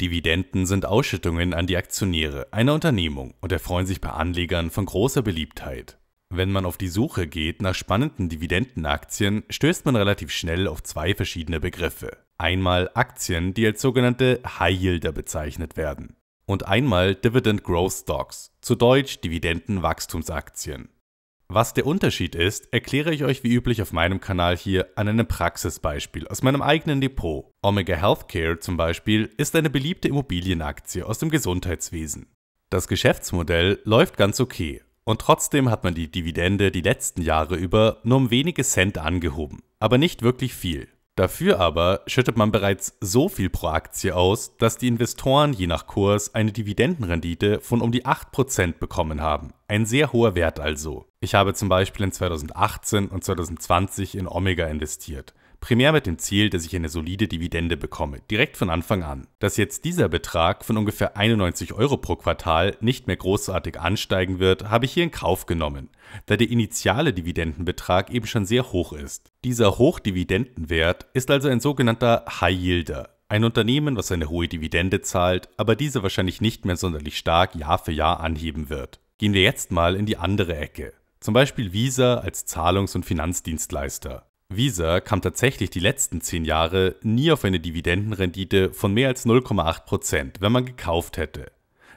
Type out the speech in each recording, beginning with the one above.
Dividenden sind Ausschüttungen an die Aktionäre einer Unternehmung und erfreuen sich bei Anlegern von großer Beliebtheit. Wenn man auf die Suche geht nach spannenden Dividendenaktien, stößt man relativ schnell auf zwei verschiedene Begriffe. Einmal Aktien, die als sogenannte High Yielder bezeichnet werden. Und einmal Dividend Growth Stocks, zu Deutsch Dividendenwachstumsaktien. Was der Unterschied ist, erkläre ich euch wie üblich auf meinem Kanal hier an einem Praxisbeispiel aus meinem eigenen Depot. Omega Healthcare zum Beispiel ist eine beliebte Immobilienaktie aus dem Gesundheitswesen. Das Geschäftsmodell läuft ganz okay und trotzdem hat man die Dividende die letzten Jahre über nur um wenige Cent angehoben, aber nicht wirklich viel. Dafür aber schüttet man bereits so viel pro Aktie aus, dass die Investoren je nach Kurs eine Dividendenrendite von um die 8% bekommen haben. Ein sehr hoher Wert also. Ich habe zum Beispiel in 2018 und 2020 in Omega investiert primär mit dem Ziel, dass ich eine solide Dividende bekomme, direkt von Anfang an. Dass jetzt dieser Betrag von ungefähr 91 Euro pro Quartal nicht mehr großartig ansteigen wird, habe ich hier in Kauf genommen, da der initiale Dividendenbetrag eben schon sehr hoch ist. Dieser Hochdividendenwert ist also ein sogenannter High Yielder, ein Unternehmen, was eine hohe Dividende zahlt, aber diese wahrscheinlich nicht mehr sonderlich stark Jahr für Jahr anheben wird. Gehen wir jetzt mal in die andere Ecke. Zum Beispiel Visa als Zahlungs- und Finanzdienstleister. Visa kam tatsächlich die letzten zehn Jahre nie auf eine Dividendenrendite von mehr als 0,8 Prozent, wenn man gekauft hätte.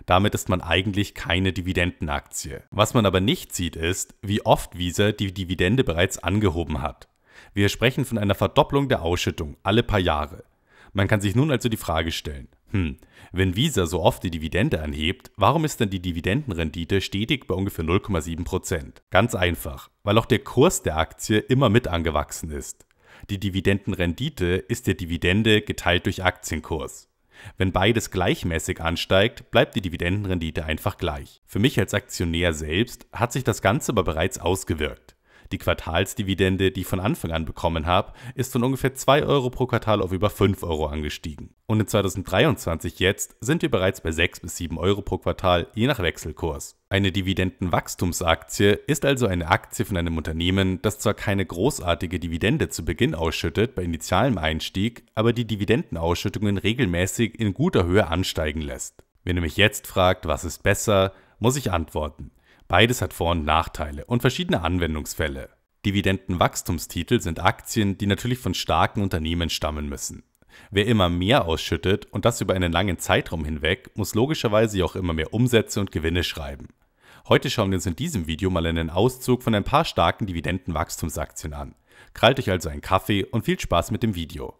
Damit ist man eigentlich keine Dividendenaktie. Was man aber nicht sieht, ist, wie oft Visa die Dividende bereits angehoben hat. Wir sprechen von einer Verdopplung der Ausschüttung alle paar Jahre. Man kann sich nun also die Frage stellen, hm, wenn Visa so oft die Dividende anhebt, warum ist denn die Dividendenrendite stetig bei ungefähr 0,7%? Ganz einfach, weil auch der Kurs der Aktie immer mit angewachsen ist. Die Dividendenrendite ist der Dividende geteilt durch Aktienkurs. Wenn beides gleichmäßig ansteigt, bleibt die Dividendenrendite einfach gleich. Für mich als Aktionär selbst hat sich das Ganze aber bereits ausgewirkt. Die Quartalsdividende, die ich von Anfang an bekommen habe, ist von ungefähr 2 Euro pro Quartal auf über 5 Euro angestiegen. Und in 2023 jetzt sind wir bereits bei 6 bis 7 Euro pro Quartal, je nach Wechselkurs. Eine Dividendenwachstumsaktie ist also eine Aktie von einem Unternehmen, das zwar keine großartige Dividende zu Beginn ausschüttet bei initialem Einstieg, aber die Dividendenausschüttungen regelmäßig in guter Höhe ansteigen lässt. Wenn ihr mich jetzt fragt, was ist besser, muss ich antworten. Beides hat Vor- und Nachteile und verschiedene Anwendungsfälle. Dividendenwachstumstitel sind Aktien, die natürlich von starken Unternehmen stammen müssen. Wer immer mehr ausschüttet und das über einen langen Zeitraum hinweg, muss logischerweise auch immer mehr Umsätze und Gewinne schreiben. Heute schauen wir uns in diesem Video mal einen Auszug von ein paar starken Dividendenwachstumsaktien an. Krallt euch also einen Kaffee und viel Spaß mit dem Video.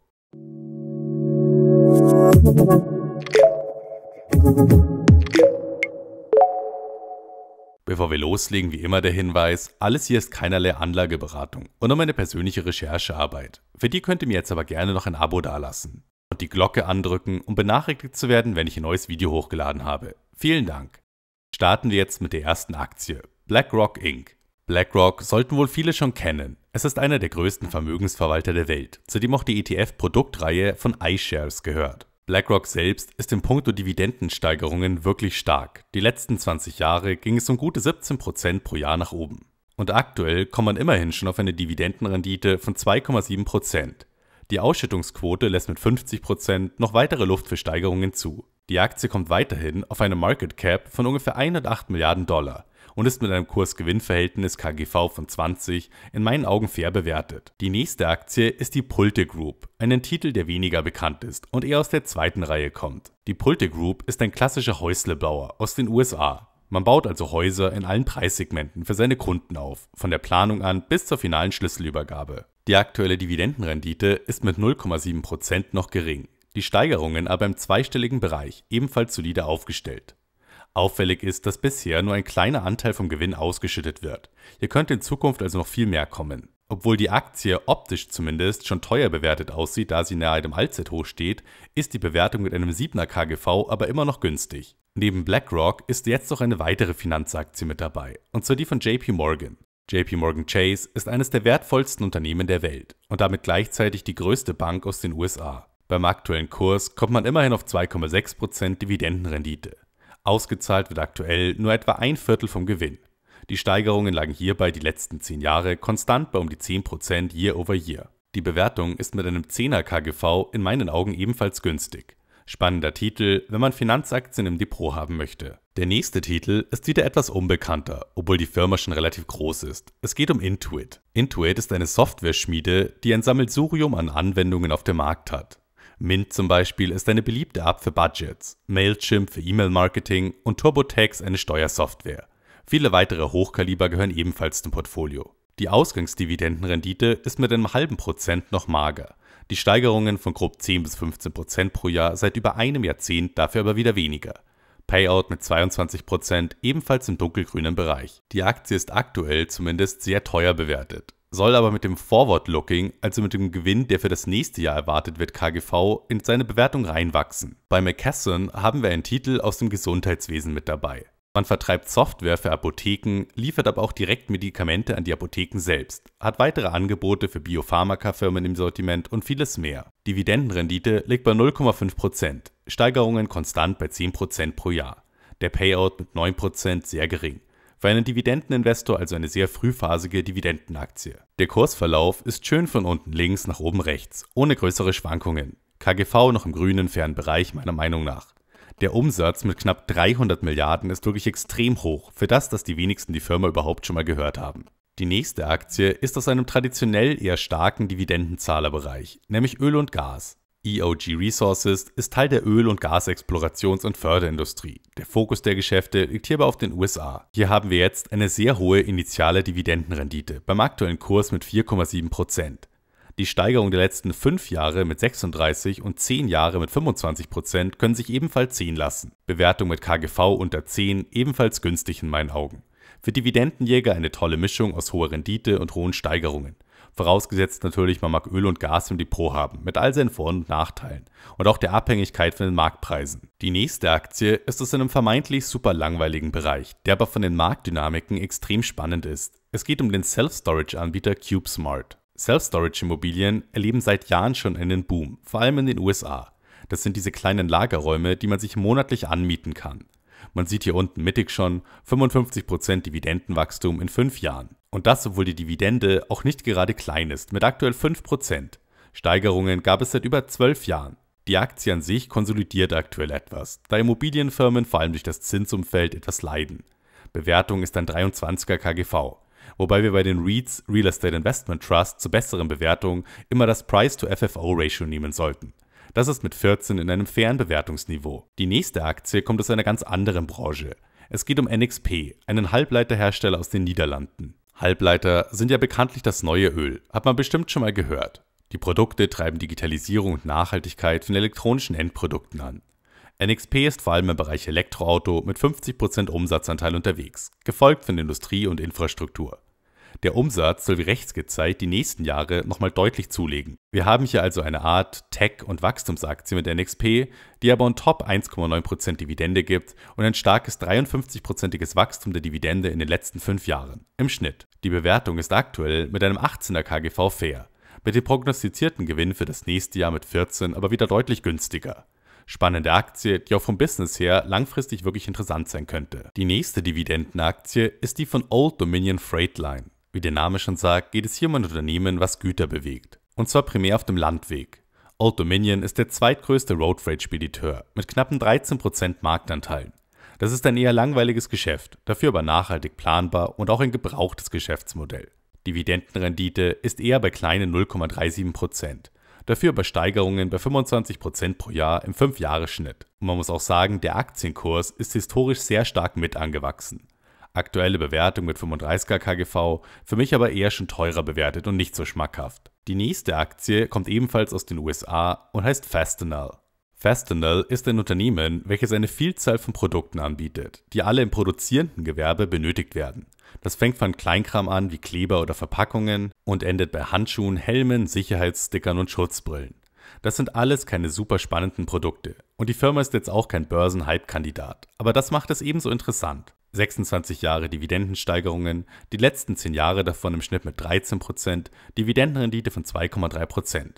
Bevor wir loslegen, wie immer der Hinweis, alles hier ist keinerlei Anlageberatung und nur meine persönliche Recherchearbeit. Für die könnt ihr mir jetzt aber gerne noch ein Abo dalassen und die Glocke andrücken, um benachrichtigt zu werden, wenn ich ein neues Video hochgeladen habe. Vielen Dank. Starten wir jetzt mit der ersten Aktie, BlackRock Inc. BlackRock sollten wohl viele schon kennen. Es ist einer der größten Vermögensverwalter der Welt, zu dem auch die ETF-Produktreihe von iShares gehört. BlackRock selbst ist in puncto Dividendensteigerungen wirklich stark. Die letzten 20 Jahre ging es um gute 17% pro Jahr nach oben. Und aktuell kommt man immerhin schon auf eine Dividendenrendite von 2,7%. Die Ausschüttungsquote lässt mit 50% noch weitere Luft für Steigerungen zu. Die Aktie kommt weiterhin auf eine Market Cap von ungefähr 108 Milliarden Dollar, und ist mit einem Kursgewinnverhältnis KGV von 20 in meinen Augen fair bewertet. Die nächste Aktie ist die Pulte Group, einen Titel, der weniger bekannt ist und eher aus der zweiten Reihe kommt. Die Pulte Group ist ein klassischer Häuslebauer aus den USA. Man baut also Häuser in allen Preissegmenten für seine Kunden auf, von der Planung an bis zur finalen Schlüsselübergabe. Die aktuelle Dividendenrendite ist mit 0,7% noch gering, die Steigerungen aber im zweistelligen Bereich ebenfalls solide aufgestellt. Auffällig ist, dass bisher nur ein kleiner Anteil vom Gewinn ausgeschüttet wird. Hier könnte in Zukunft also noch viel mehr kommen. Obwohl die Aktie optisch zumindest schon teuer bewertet aussieht, da sie nahe dem Allzeithoch steht, ist die Bewertung mit einem 7er KGV aber immer noch günstig. Neben BlackRock ist jetzt noch eine weitere Finanzaktie mit dabei, und zwar die von JP Morgan. JP Morgan Chase ist eines der wertvollsten Unternehmen der Welt und damit gleichzeitig die größte Bank aus den USA. Beim aktuellen Kurs kommt man immerhin auf 2,6% Dividendenrendite. Ausgezahlt wird aktuell nur etwa ein Viertel vom Gewinn. Die Steigerungen lagen hierbei die letzten zehn Jahre konstant bei um die 10% year over year. Die Bewertung ist mit einem 10er KGV in meinen Augen ebenfalls günstig. Spannender Titel, wenn man Finanzaktien im Depot haben möchte. Der nächste Titel ist wieder etwas unbekannter, obwohl die Firma schon relativ groß ist. Es geht um Intuit. Intuit ist eine Software-Schmiede, die ein Sammelsurium an Anwendungen auf dem Markt hat. Mint zum Beispiel ist eine beliebte App für Budgets, Mailchimp für E-Mail-Marketing und TurboTax eine Steuersoftware. Viele weitere Hochkaliber gehören ebenfalls zum Portfolio. Die Ausgangsdividendenrendite ist mit einem halben Prozent noch mager. Die Steigerungen von grob 10 bis 15 Prozent pro Jahr seit über einem Jahrzehnt dafür aber wieder weniger. Payout mit 22 Prozent ebenfalls im dunkelgrünen Bereich. Die Aktie ist aktuell zumindest sehr teuer bewertet soll aber mit dem Forward-Looking, also mit dem Gewinn, der für das nächste Jahr erwartet wird, KGV, in seine Bewertung reinwachsen. Bei McKesson haben wir einen Titel aus dem Gesundheitswesen mit dabei. Man vertreibt Software für Apotheken, liefert aber auch direkt Medikamente an die Apotheken selbst, hat weitere Angebote für Biopharmakafirmen im Sortiment und vieles mehr. Dividendenrendite liegt bei 0,5%, Steigerungen konstant bei 10% pro Jahr. Der Payout mit 9% sehr gering für einen Dividendeninvestor also eine sehr frühphasige Dividendenaktie. Der Kursverlauf ist schön von unten links nach oben rechts, ohne größere Schwankungen. KGV noch im grünen fernen Bereich meiner Meinung nach. Der Umsatz mit knapp 300 Milliarden ist wirklich extrem hoch, für das, dass die wenigsten die Firma überhaupt schon mal gehört haben. Die nächste Aktie ist aus einem traditionell eher starken Dividendenzahlerbereich, nämlich Öl und Gas. EOG Resources ist Teil der Öl- und Gasexplorations- und Förderindustrie. Der Fokus der Geschäfte liegt hierbei auf den USA. Hier haben wir jetzt eine sehr hohe initiale Dividendenrendite beim aktuellen Kurs mit 4,7%. Die Steigerung der letzten 5 Jahre mit 36 und 10 Jahre mit 25% können sich ebenfalls sehen lassen. Bewertung mit KGV unter 10 ebenfalls günstig in meinen Augen. Für Dividendenjäger eine tolle Mischung aus hoher Rendite und hohen Steigerungen. Vorausgesetzt natürlich, man mag Öl und Gas im Depot haben, mit all seinen Vor- und Nachteilen und auch der Abhängigkeit von den Marktpreisen. Die nächste Aktie ist aus einem vermeintlich super langweiligen Bereich, der aber von den Marktdynamiken extrem spannend ist. Es geht um den Self-Storage-Anbieter CubeSmart. Self-Storage-Immobilien erleben seit Jahren schon einen Boom, vor allem in den USA. Das sind diese kleinen Lagerräume, die man sich monatlich anmieten kann. Man sieht hier unten mittig schon 55% Dividendenwachstum in fünf Jahren. Und das, obwohl die Dividende auch nicht gerade klein ist, mit aktuell 5%. Steigerungen gab es seit über 12 Jahren. Die Aktie an sich konsolidiert aktuell etwas, da Immobilienfirmen vor allem durch das Zinsumfeld etwas leiden. Bewertung ist ein 23er KGV, wobei wir bei den REITs Real Estate Investment Trust zur besseren Bewertung immer das Price-to-FFO-Ratio nehmen sollten. Das ist mit 14 in einem fairen Bewertungsniveau. Die nächste Aktie kommt aus einer ganz anderen Branche. Es geht um NXP, einen Halbleiterhersteller aus den Niederlanden. Halbleiter sind ja bekanntlich das neue Öl, hat man bestimmt schon mal gehört. Die Produkte treiben Digitalisierung und Nachhaltigkeit von elektronischen Endprodukten an. NXP ist vor allem im Bereich Elektroauto mit 50% Umsatzanteil unterwegs, gefolgt von Industrie und Infrastruktur. Der Umsatz soll wie rechts gezeigt die nächsten Jahre nochmal deutlich zulegen. Wir haben hier also eine Art Tech- und Wachstumsaktie mit NXP, die aber on top 1,9% Dividende gibt und ein starkes 53%iges Wachstum der Dividende in den letzten fünf Jahren, im Schnitt. Die Bewertung ist aktuell mit einem 18er KGV fair, mit dem prognostizierten Gewinn für das nächste Jahr mit 14 aber wieder deutlich günstiger spannende Aktie, die auch vom Business her langfristig wirklich interessant sein könnte. Die nächste Dividendenaktie ist die von Old Dominion Freightline. Wie der Name schon sagt, geht es hier um ein Unternehmen, was Güter bewegt. Und zwar primär auf dem Landweg. Old Dominion ist der zweitgrößte Road Freight Spediteur mit knappen 13% Marktanteilen. Das ist ein eher langweiliges Geschäft, dafür aber nachhaltig planbar und auch ein gebrauchtes Geschäftsmodell. Dividendenrendite ist eher bei kleinen 0,37%, dafür aber Steigerungen bei 25% pro Jahr im 5-Jahres-Schnitt. Und man muss auch sagen, der Aktienkurs ist historisch sehr stark mit angewachsen. Aktuelle Bewertung mit 35er KGV, für mich aber eher schon teurer bewertet und nicht so schmackhaft. Die nächste Aktie kommt ebenfalls aus den USA und heißt Fastenal. Fastenal ist ein Unternehmen, welches eine Vielzahl von Produkten anbietet, die alle im produzierenden Gewerbe benötigt werden. Das fängt von Kleinkram an wie Kleber oder Verpackungen und endet bei Handschuhen, Helmen, Sicherheitsstickern und Schutzbrillen. Das sind alles keine super spannenden Produkte. Und die Firma ist jetzt auch kein Börsenhype-Kandidat. Aber das macht es ebenso interessant. 26 Jahre Dividendensteigerungen, die letzten 10 Jahre davon im Schnitt mit 13%, Dividendenrendite von 2,3%.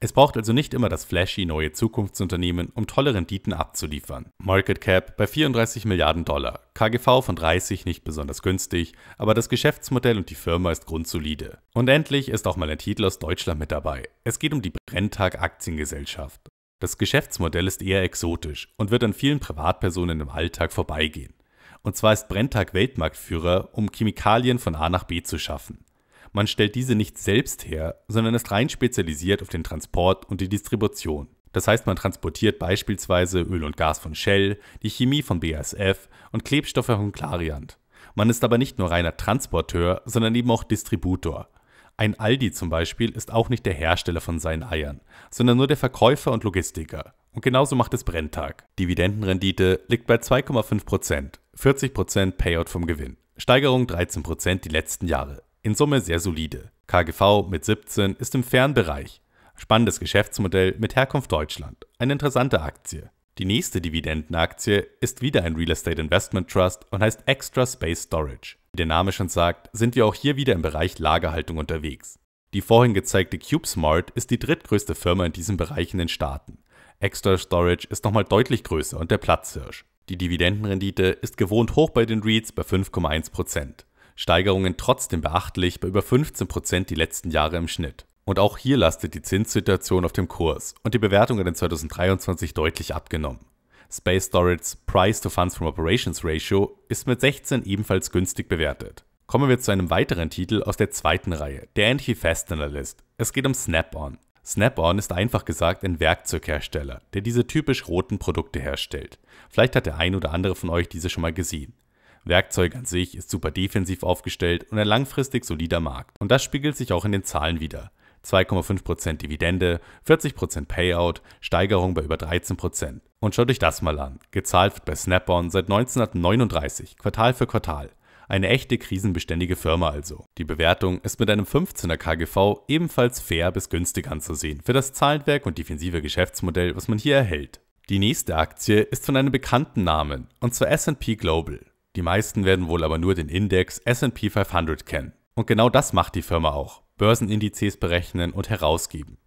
Es braucht also nicht immer das flashy neue Zukunftsunternehmen, um tolle Renditen abzuliefern. Market Cap bei 34 Milliarden Dollar, KGV von 30 nicht besonders günstig, aber das Geschäftsmodell und die Firma ist grundsolide. Und endlich ist auch mal ein Titel aus Deutschland mit dabei. Es geht um die Brenntag Aktiengesellschaft. Das Geschäftsmodell ist eher exotisch und wird an vielen Privatpersonen im Alltag vorbeigehen. Und zwar ist Brenntag Weltmarktführer, um Chemikalien von A nach B zu schaffen. Man stellt diese nicht selbst her, sondern ist rein spezialisiert auf den Transport und die Distribution. Das heißt, man transportiert beispielsweise Öl und Gas von Shell, die Chemie von BASF und Klebstoffe von Clariant. Man ist aber nicht nur reiner Transporteur, sondern eben auch Distributor. Ein Aldi zum Beispiel ist auch nicht der Hersteller von seinen Eiern, sondern nur der Verkäufer und Logistiker. Und genauso macht es Brenntag. Dividendenrendite liegt bei 2,5%. 40% Payout vom Gewinn. Steigerung 13% die letzten Jahre. In Summe sehr solide. KGV mit 17 ist im Fernbereich. Spannendes Geschäftsmodell mit Herkunft Deutschland. Eine interessante Aktie. Die nächste Dividendenaktie ist wieder ein Real Estate Investment Trust und heißt Extra Space Storage. Wie der Name schon sagt, sind wir auch hier wieder im Bereich Lagerhaltung unterwegs. Die vorhin gezeigte CubeSmart ist die drittgrößte Firma in diesem Bereich in den Staaten. Extra Storage ist nochmal deutlich größer und der Platzhirsch. Die Dividendenrendite ist gewohnt hoch bei den REITs bei 5,1%. Steigerungen trotzdem beachtlich bei über 15% die letzten Jahre im Schnitt. Und auch hier lastet die Zinssituation auf dem Kurs und die Bewertung hat in 2023 deutlich abgenommen. Space Storage's Price to Funds from Operations Ratio ist mit 16 ebenfalls günstig bewertet. Kommen wir zu einem weiteren Titel aus der zweiten Reihe, der Anti-Fast Analyst. Es geht um Snap-on. Snap-on ist einfach gesagt ein Werkzeughersteller, der diese typisch roten Produkte herstellt. Vielleicht hat der ein oder andere von euch diese schon mal gesehen. Werkzeug an sich ist super defensiv aufgestellt und ein langfristig solider Markt. Und das spiegelt sich auch in den Zahlen wider. 2,5% Dividende, 40% Payout, Steigerung bei über 13%. Und schaut euch das mal an. Gezahlt wird bei Snap-on seit 1939, Quartal für Quartal. Eine echte krisenbeständige Firma also. Die Bewertung ist mit einem 15er KGV ebenfalls fair bis günstig anzusehen für das Zahlenwerk und defensive Geschäftsmodell, was man hier erhält. Die nächste Aktie ist von einem bekannten Namen, und zwar SP Global. Die meisten werden wohl aber nur den Index SP 500 kennen. Und genau das macht die Firma auch. Börsenindizes berechnen und herausgeben.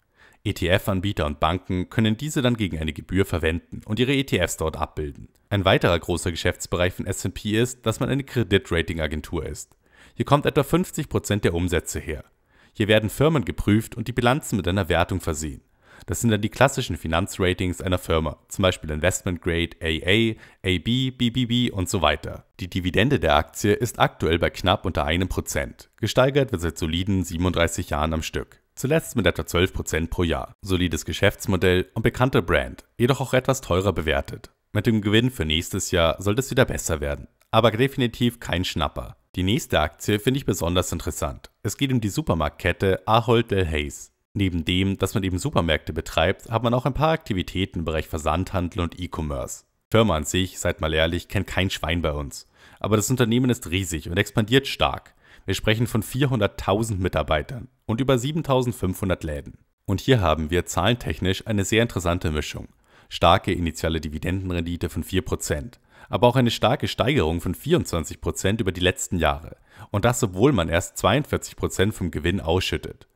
ETF-Anbieter und Banken können diese dann gegen eine Gebühr verwenden und ihre ETFs dort abbilden. Ein weiterer großer Geschäftsbereich von SP ist, dass man eine Kreditratingagentur ist. Hier kommt etwa 50% der Umsätze her. Hier werden Firmen geprüft und die Bilanzen mit einer Wertung versehen. Das sind dann die klassischen Finanzratings einer Firma, zum Beispiel Investment Grade AA, AB, BBB und so weiter. Die Dividende der Aktie ist aktuell bei knapp unter einem Prozent. Gesteigert wird seit soliden 37 Jahren am Stück. Zuletzt mit etwa 12% pro Jahr. Solides Geschäftsmodell und bekannter Brand, jedoch auch etwas teurer bewertet. Mit dem Gewinn für nächstes Jahr sollte es wieder besser werden, aber definitiv kein Schnapper. Die nächste Aktie finde ich besonders interessant. Es geht um die Supermarktkette Ahold Del Delhaize. Neben dem, dass man eben Supermärkte betreibt, hat man auch ein paar Aktivitäten im Bereich Versandhandel und E-Commerce. Firma an sich, seid mal ehrlich, kennt kein Schwein bei uns. Aber das Unternehmen ist riesig und expandiert stark. Wir sprechen von 400.000 Mitarbeitern und über 7500 Läden. Und hier haben wir zahlentechnisch eine sehr interessante Mischung. Starke initiale Dividendenrendite von 4%, aber auch eine starke Steigerung von 24% über die letzten Jahre. Und das, obwohl man erst 42% vom Gewinn ausschüttet.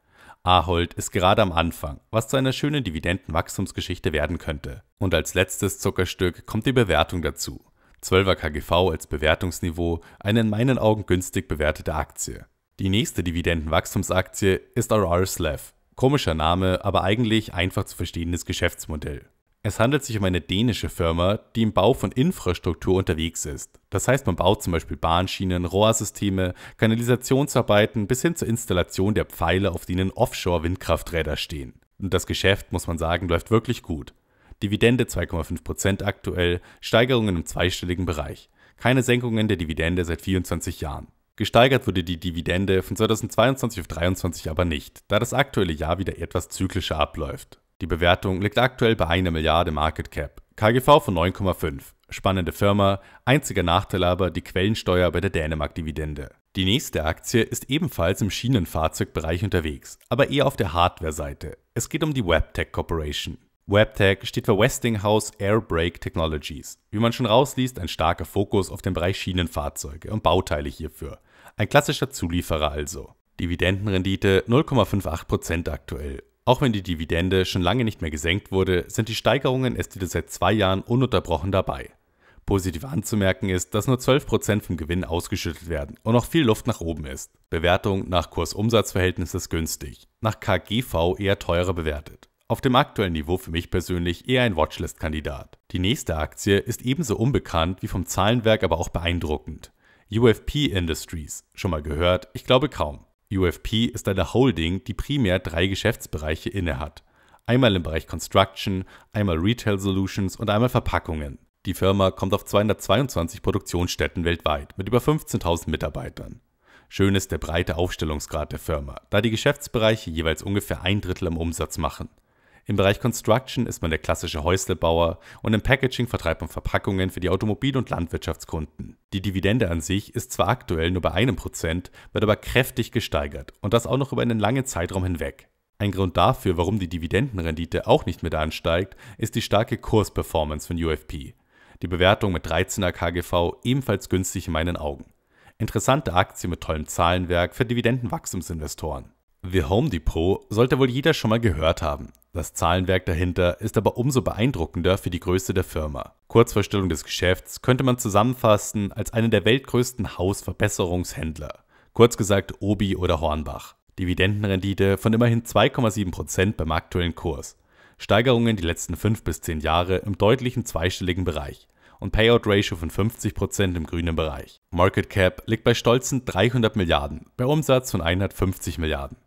Ahold ist gerade am Anfang, was zu einer schönen Dividendenwachstumsgeschichte werden könnte. Und als letztes Zuckerstück kommt die Bewertung dazu. 12er KGV als Bewertungsniveau, eine in meinen Augen günstig bewertete Aktie. Die nächste Dividendenwachstumsaktie ist RRSLAV. Komischer Name, aber eigentlich einfach zu verstehendes Geschäftsmodell. Es handelt sich um eine dänische Firma, die im Bau von Infrastruktur unterwegs ist. Das heißt, man baut zum Beispiel Bahnschienen, Rohrsysteme, Kanalisationsarbeiten bis hin zur Installation der Pfeile, auf denen Offshore-Windkrafträder stehen. Und das Geschäft, muss man sagen, läuft wirklich gut. Dividende 2,5% aktuell, Steigerungen im zweistelligen Bereich. Keine Senkungen der Dividende seit 24 Jahren. Gesteigert wurde die Dividende von 2022 auf 2023 aber nicht, da das aktuelle Jahr wieder etwas zyklischer abläuft. Die Bewertung liegt aktuell bei einer Milliarde Market Cap, KGV von 9,5. Spannende Firma, einziger Nachteil aber die Quellensteuer bei der Dänemark-Dividende. Die nächste Aktie ist ebenfalls im Schienenfahrzeugbereich unterwegs, aber eher auf der Hardware-Seite. Es geht um die Webtech Corporation. WebTech steht für Westinghouse Air Brake Technologies. Wie man schon rausliest, ein starker Fokus auf den Bereich Schienenfahrzeuge und Bauteile hierfür. Ein klassischer Zulieferer also. Dividendenrendite 0,58% aktuell. Auch wenn die Dividende schon lange nicht mehr gesenkt wurde, sind die Steigerungen erst wieder seit zwei Jahren ununterbrochen dabei. Positiv anzumerken ist, dass nur 12% vom Gewinn ausgeschüttet werden und noch viel Luft nach oben ist. Bewertung nach Kurs-Umsatz-Verhältnis ist günstig, nach KGV eher teurer bewertet auf dem aktuellen Niveau für mich persönlich eher ein Watchlist-Kandidat. Die nächste Aktie ist ebenso unbekannt wie vom Zahlenwerk aber auch beeindruckend. UFP Industries. Schon mal gehört? Ich glaube kaum. UFP ist eine Holding, die primär drei Geschäftsbereiche innehat. Einmal im Bereich Construction, einmal Retail Solutions und einmal Verpackungen. Die Firma kommt auf 222 Produktionsstätten weltweit mit über 15.000 Mitarbeitern. Schön ist der breite Aufstellungsgrad der Firma, da die Geschäftsbereiche jeweils ungefähr ein Drittel im Umsatz machen. Im Bereich Construction ist man der klassische Häuslebauer und im Packaging vertreibt man Verpackungen für die Automobil- und Landwirtschaftskunden. Die Dividende an sich ist zwar aktuell nur bei einem Prozent, wird aber kräftig gesteigert und das auch noch über einen langen Zeitraum hinweg. Ein Grund dafür, warum die Dividendenrendite auch nicht mit ansteigt, ist die starke Kursperformance von UFP. Die Bewertung mit 13er KGV ebenfalls günstig in meinen Augen. Interessante Aktie mit tollem Zahlenwerk für Dividendenwachstumsinvestoren. The Home Depot sollte wohl jeder schon mal gehört haben. Das Zahlenwerk dahinter ist aber umso beeindruckender für die Größe der Firma. Kurzvorstellung des Geschäfts könnte man zusammenfassen als einen der weltgrößten Hausverbesserungshändler. Kurz gesagt Obi oder Hornbach. Dividendenrendite von immerhin 2,7% beim aktuellen Kurs. Steigerungen die letzten 5 bis 10 Jahre im deutlichen zweistelligen Bereich und Payout Ratio von 50% im grünen Bereich. Market Cap liegt bei stolzen 300 Milliarden, bei Umsatz von 150 Milliarden.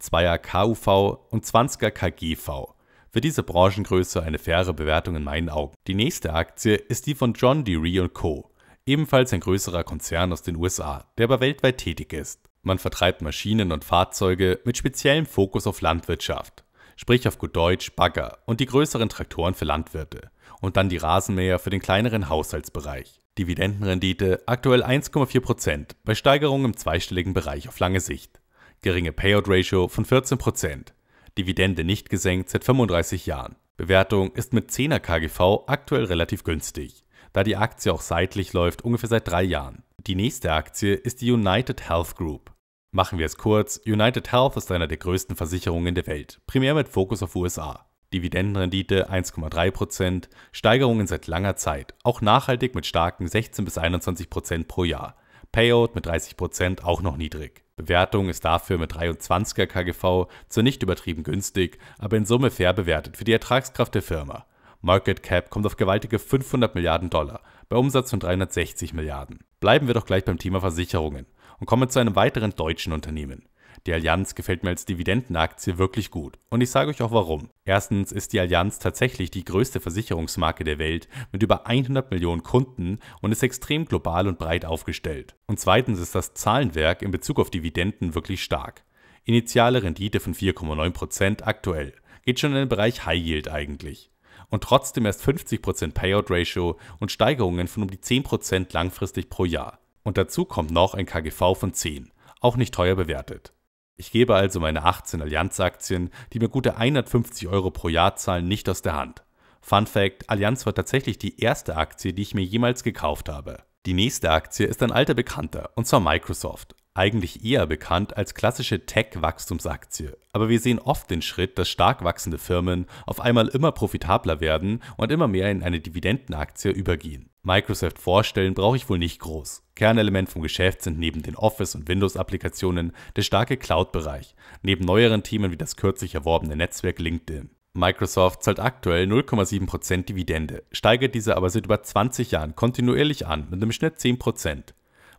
2er KUV und 20er KGV. Für diese Branchengröße eine faire Bewertung in meinen Augen. Die nächste Aktie ist die von John D. Co., ebenfalls ein größerer Konzern aus den USA, der aber weltweit tätig ist. Man vertreibt Maschinen und Fahrzeuge mit speziellem Fokus auf Landwirtschaft, sprich auf gut Deutsch Bagger und die größeren Traktoren für Landwirte und dann die Rasenmäher für den kleineren Haushaltsbereich. Dividendenrendite aktuell 1,4%, bei Steigerung im zweistelligen Bereich auf lange Sicht geringe Payout-Ratio von 14%, Dividende nicht gesenkt seit 35 Jahren. Bewertung ist mit 10er KGV aktuell relativ günstig, da die Aktie auch seitlich läuft ungefähr seit drei Jahren. Die nächste Aktie ist die United Health Group. Machen wir es kurz, United Health ist einer der größten Versicherungen der Welt, primär mit Fokus auf USA. Dividendenrendite 1,3%, Steigerungen seit langer Zeit, auch nachhaltig mit starken 16 bis 21% pro Jahr. Payout mit 30% auch noch niedrig. Bewertung ist dafür mit 23er KGV zwar nicht übertrieben günstig, aber in Summe fair bewertet für die Ertragskraft der Firma. Market Cap kommt auf gewaltige 500 Milliarden Dollar, bei Umsatz von 360 Milliarden. Bleiben wir doch gleich beim Thema Versicherungen und kommen zu einem weiteren deutschen Unternehmen. Die Allianz gefällt mir als Dividendenaktie wirklich gut. Und ich sage euch auch warum. Erstens ist die Allianz tatsächlich die größte Versicherungsmarke der Welt mit über 100 Millionen Kunden und ist extrem global und breit aufgestellt. Und zweitens ist das Zahlenwerk in Bezug auf Dividenden wirklich stark. Initiale Rendite von 4,9% aktuell. Geht schon in den Bereich High Yield eigentlich und trotzdem erst 50% Payout Ratio und Steigerungen von um die 10% langfristig pro Jahr. Und dazu kommt noch ein KGV von 10, auch nicht teuer bewertet. Ich gebe also meine 18 Allianz-Aktien, die mir gute 150 Euro pro Jahr zahlen, nicht aus der Hand. Fun Fact: Allianz war tatsächlich die erste Aktie, die ich mir jemals gekauft habe. Die nächste Aktie ist ein alter Bekannter, und zwar Microsoft. Eigentlich eher bekannt als klassische Tech-Wachstumsaktie. Aber wir sehen oft den Schritt, dass stark wachsende Firmen auf einmal immer profitabler werden und immer mehr in eine Dividendenaktie übergehen. Microsoft vorstellen brauche ich wohl nicht groß. Kernelement vom Geschäft sind neben den Office- und Windows-Applikationen der starke Cloud-Bereich, neben neueren Themen wie das kürzlich erworbene Netzwerk LinkedIn. Microsoft zahlt aktuell 0,7% Dividende, steigert diese aber seit über 20 Jahren kontinuierlich an mit im Schnitt 10%.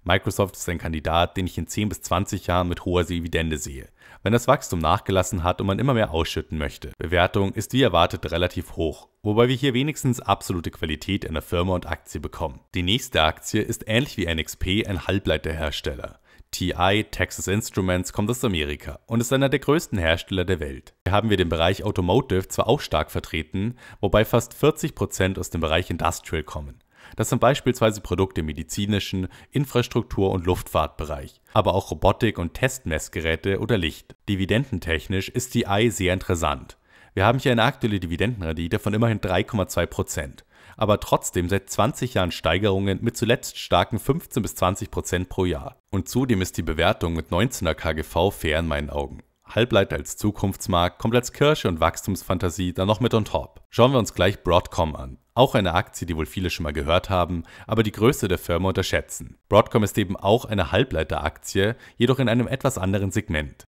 Microsoft ist ein Kandidat, den ich in 10 bis 20 Jahren mit hoher Dividende sehe, wenn das Wachstum nachgelassen hat und man immer mehr ausschütten möchte. Bewertung ist wie erwartet relativ hoch, wobei wir hier wenigstens absolute Qualität in der Firma und Aktie bekommen. Die nächste Aktie ist ähnlich wie NXP ein Halbleiterhersteller. TI, Texas Instruments, kommt aus Amerika und ist einer der größten Hersteller der Welt. Hier haben wir den Bereich Automotive zwar auch stark vertreten, wobei fast 40% aus dem Bereich Industrial kommen. Das sind beispielsweise Produkte im medizinischen, Infrastruktur- und Luftfahrtbereich, aber auch Robotik und Testmessgeräte oder Licht. Dividendentechnisch ist die AI sehr interessant. Wir haben hier eine aktuelle Dividendenrendite von immerhin 3,2 Prozent, aber trotzdem seit 20 Jahren Steigerungen mit zuletzt starken 15 bis 20 Prozent pro Jahr. Und zudem ist die Bewertung mit 19er KGV fair in meinen Augen. Halbleiter als Zukunftsmarkt kommt als Kirsche und Wachstumsfantasie dann noch mit on top. Schauen wir uns gleich Broadcom an. Auch eine Aktie, die wohl viele schon mal gehört haben, aber die Größe der Firma unterschätzen. Broadcom ist eben auch eine Halbleiteraktie, jedoch in einem etwas anderen Segment.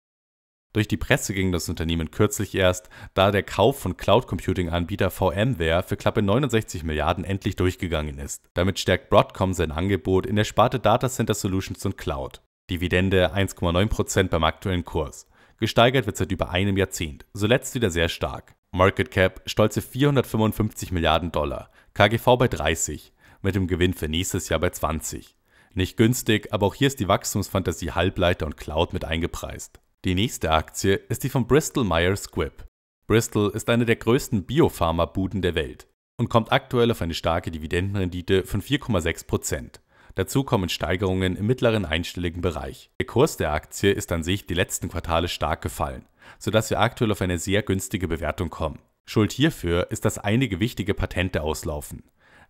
Durch die Presse ging das Unternehmen kürzlich erst, da der Kauf von Cloud-Computing-Anbieter VMware für knappe 69 Milliarden endlich durchgegangen ist. Damit stärkt Broadcom sein Angebot in der Sparte Data Center Solutions und Cloud. Dividende 1,9% beim aktuellen Kurs. Gesteigert wird seit über einem Jahrzehnt, zuletzt wieder sehr stark. Market Cap stolze 455 Milliarden Dollar, KGV bei 30, mit dem Gewinn für nächstes Jahr bei 20. Nicht günstig, aber auch hier ist die Wachstumsfantasie Halbleiter und Cloud mit eingepreist. Die nächste Aktie ist die von Bristol Myers Squibb. Bristol ist eine der größten Biopharma-Buden der Welt und kommt aktuell auf eine starke Dividendenrendite von 4,6%. Dazu kommen Steigerungen im mittleren einstelligen Bereich. Der Kurs der Aktie ist an sich die letzten Quartale stark gefallen, sodass wir aktuell auf eine sehr günstige Bewertung kommen. Schuld hierfür ist, dass einige wichtige Patente auslaufen.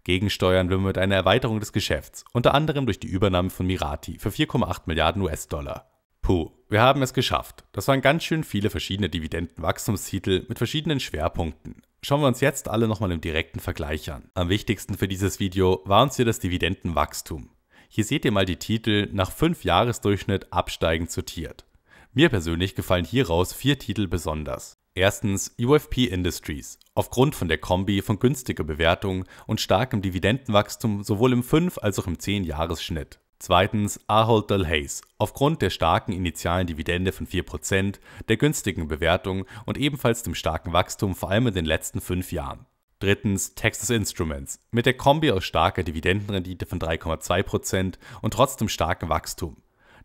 Gegensteuern will man mit einer Erweiterung des Geschäfts, unter anderem durch die Übernahme von Mirati für 4,8 Milliarden US-Dollar. Puh, wir haben es geschafft. Das waren ganz schön viele verschiedene Dividendenwachstumstitel mit verschiedenen Schwerpunkten. Schauen wir uns jetzt alle nochmal im direkten Vergleich an. Am wichtigsten für dieses Video war uns hier das Dividendenwachstum. Hier seht ihr mal die Titel nach 5 Jahresdurchschnitt absteigend sortiert. Mir persönlich gefallen hieraus vier Titel besonders. Erstens UFP Industries. Aufgrund von der Kombi von günstiger Bewertung und starkem Dividendenwachstum sowohl im 5- als auch im 10-Jahres-Schnitt. Zweitens Ahold Hayes. Aufgrund der starken initialen Dividende von 4%, der günstigen Bewertung und ebenfalls dem starken Wachstum vor allem in den letzten fünf Jahren. Drittens Texas Instruments. Mit der Kombi aus starker Dividendenrendite von 3,2% und trotzdem starkem Wachstum.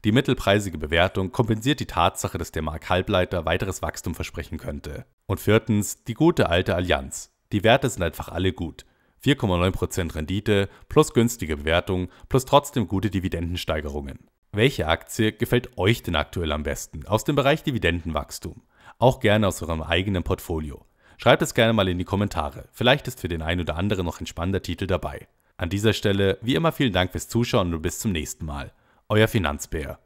Die mittelpreisige Bewertung kompensiert die Tatsache, dass der Markt Halbleiter weiteres Wachstum versprechen könnte. Und viertens die gute alte Allianz. Die Werte sind einfach alle gut. 4,9% Rendite plus günstige Bewertung plus trotzdem gute Dividendensteigerungen. Welche Aktie gefällt euch denn aktuell am besten aus dem Bereich Dividendenwachstum? Auch gerne aus eurem eigenen Portfolio. Schreibt es gerne mal in die Kommentare. Vielleicht ist für den einen oder anderen noch ein spannender Titel dabei. An dieser Stelle, wie immer, vielen Dank fürs Zuschauen und bis zum nächsten Mal. Euer Finanzbär.